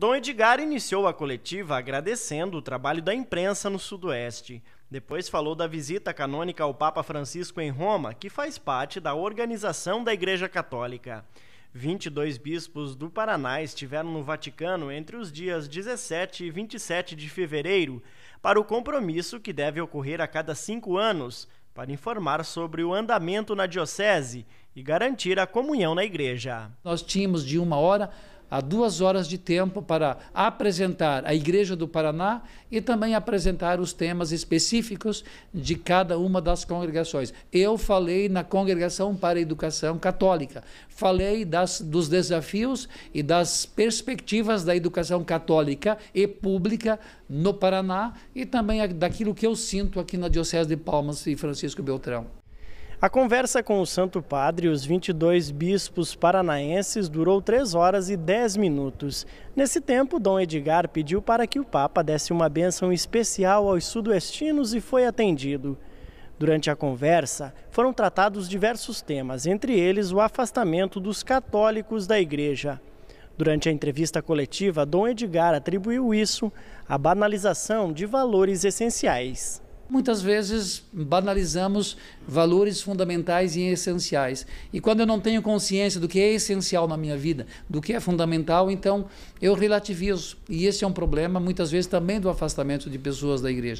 Dom Edgar iniciou a coletiva agradecendo o trabalho da imprensa no Sudoeste. Depois falou da visita canônica ao Papa Francisco em Roma, que faz parte da organização da Igreja Católica. 22 bispos do Paraná estiveram no Vaticano entre os dias 17 e 27 de fevereiro para o compromisso que deve ocorrer a cada cinco anos para informar sobre o andamento na diocese e garantir a comunhão na igreja. Nós tínhamos de uma hora a duas horas de tempo para apresentar a Igreja do Paraná e também apresentar os temas específicos de cada uma das congregações. Eu falei na Congregação para a Educação Católica, falei das, dos desafios e das perspectivas da educação católica e pública no Paraná e também daquilo que eu sinto aqui na Diocese de Palmas e Francisco Beltrão. A conversa com o Santo Padre e os 22 bispos paranaenses durou 3 horas e 10 minutos. Nesse tempo, Dom Edgar pediu para que o Papa desse uma bênção especial aos sudoestinos e foi atendido. Durante a conversa, foram tratados diversos temas, entre eles o afastamento dos católicos da Igreja. Durante a entrevista coletiva, Dom Edgar atribuiu isso à banalização de valores essenciais muitas vezes banalizamos valores fundamentais e essenciais. E quando eu não tenho consciência do que é essencial na minha vida, do que é fundamental, então eu relativizo. E esse é um problema, muitas vezes, também do afastamento de pessoas da igreja.